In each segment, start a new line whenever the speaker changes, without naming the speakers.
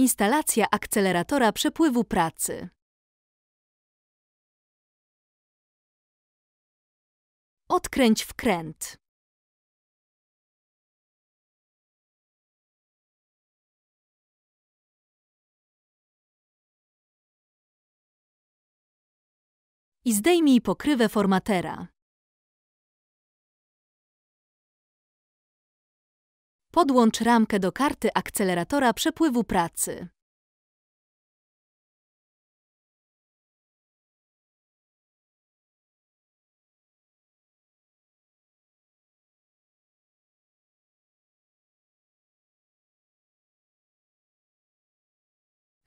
Instalacja akceleratora przepływu pracy. Odkręć wkręt. I zdejmij pokrywę formatera. Podłącz ramkę do karty akceleratora przepływu pracy.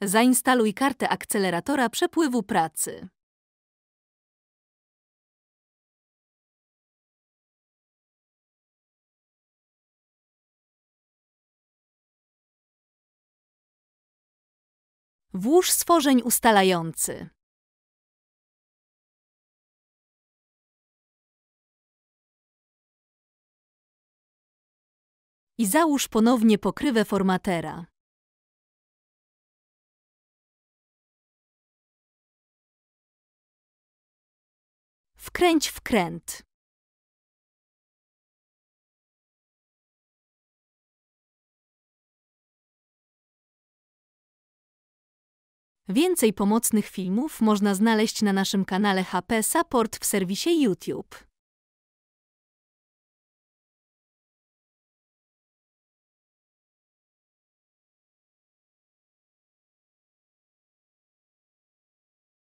Zainstaluj kartę akceleratora przepływu pracy. Włóż stworzeń ustalający. I załóż ponownie pokrywę formatera. Wkręć wkręt. Więcej pomocnych filmów można znaleźć na naszym kanale HP Support w serwisie YouTube.